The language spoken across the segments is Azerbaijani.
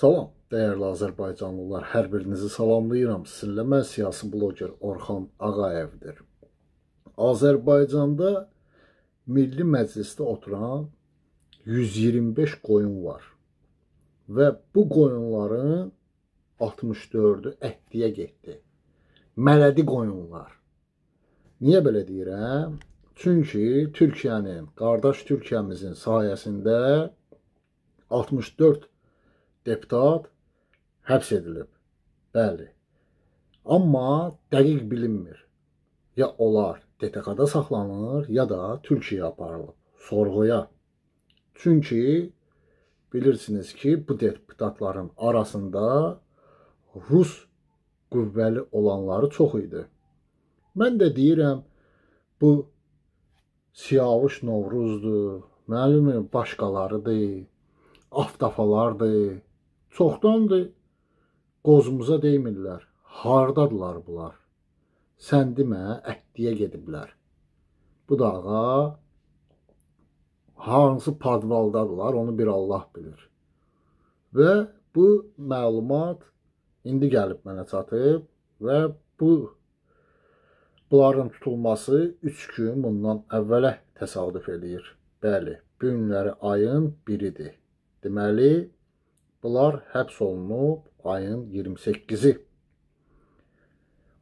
Salam, dəyərli azərbaycanlılar, hər birinizi salamlayıram. Sizinlə mən siyasi bloger Orxan Ağayevdir. Azərbaycanda Milli Məclisdə oturan 125 qoyun var. Və bu qoyunların 64-ü ətliyə getdi. Mələdi qoyunlar. Niyə belə deyirəm? Çünki Türkiyənin, qardaş Türkiyəmizin sayəsində 64 deputat həbs edilib. Bəli. Amma dəqiq bilinmir. Ya onlar DTK-da saxlanılır, ya da Türkiyəyə aparılıb sorğuya. Çünki bilirsiniz ki, bu deputatların arasında Rus qüvvəli olanları çox idi. Mən də deyirəm, bu Siyavuş Novruzdur, müəllimim başqalarıdır, aftafalardır çoxdandır qozumuza deymirlər. Hardadılar bunlar? Sən demə, əhdiyə gediblər. Bu dağa hansı padvaldadılar, onu bir Allah bilir. Və bu məlumat indi gəlib mənə çatıb və bu bunların tutulması 3 gün bundan əvvələ təsadüf eləyir. Bəli, bu günləri ayın 1-idir. Deməli, Bunlar həbs olunub ayın 28-i.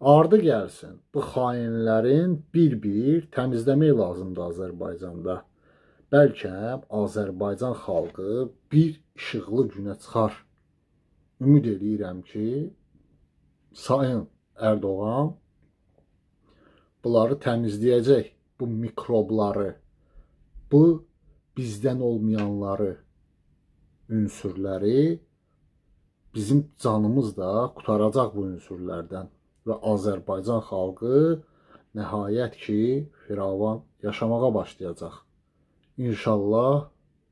Ardı gəlsin. Bu xainlərin bir-bir təmizləmək lazımdır Azərbaycanda. Bəlkə Azərbaycan xalqı bir işıqlı günə çıxar. Ümid eləyirəm ki, Sayın Ərdoğan bunları təmizləyəcək, bu mikrobları, bu bizdən olmayanları ünsürləri bizim canımız da qutaracaq bu ünsürlərdən və Azərbaycan xalqı nəhayət ki, firavan yaşamağa başlayacaq. İnşallah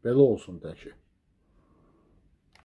belə olsun də ki.